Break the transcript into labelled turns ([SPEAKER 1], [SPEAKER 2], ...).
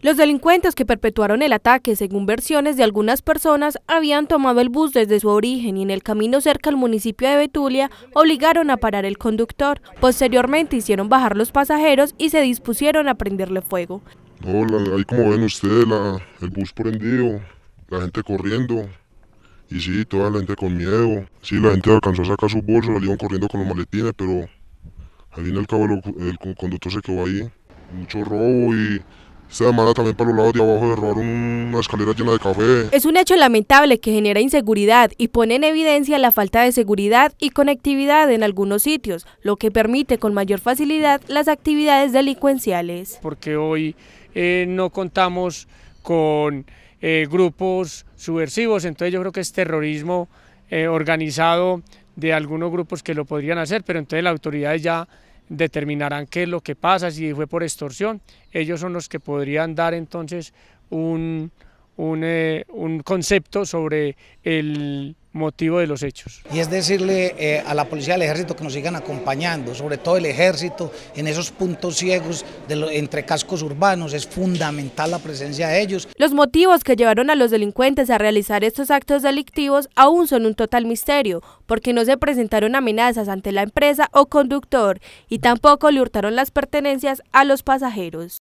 [SPEAKER 1] Los delincuentes que perpetuaron el ataque, según versiones de algunas personas, habían tomado el bus desde su origen y en el camino cerca al municipio de Betulia obligaron a parar el conductor. Posteriormente hicieron bajar los pasajeros y se dispusieron a prenderle fuego.
[SPEAKER 2] Hola, ahí como ven ustedes, el bus prendido, la gente corriendo. Y sí, toda la gente con miedo. Sí, la gente alcanzó a sacar bolso, la iban corriendo con los maletines, pero al fin y cabo el, el conductor se quedó ahí. Mucho robo y para una escalera llena de café.
[SPEAKER 1] Es un hecho lamentable que genera inseguridad y pone en evidencia la falta de seguridad y conectividad en algunos sitios, lo que permite con mayor facilidad las actividades delincuenciales.
[SPEAKER 3] Porque hoy eh, no contamos con eh, grupos subversivos, entonces yo creo que es terrorismo eh, organizado de algunos grupos que lo podrían hacer, pero entonces las autoridades ya determinarán qué es lo que pasa, si fue por extorsión. Ellos son los que podrían dar entonces un, eh, un, concepto sobre el motivo de los hechos. Y es decirle eh, a la policía al ejército que nos sigan acompañando, sobre todo el ejército, en esos puntos ciegos de entre cascos urbanos, es fundamental la presencia
[SPEAKER 1] de ellos. Los motivos que llevaron a los delincuentes a realizar estos actos delictivos aún son un total misterio, porque no se presentaron amenazas ante la empresa o conductor y tampoco le hurtaron las pertenencias a los pasajeros.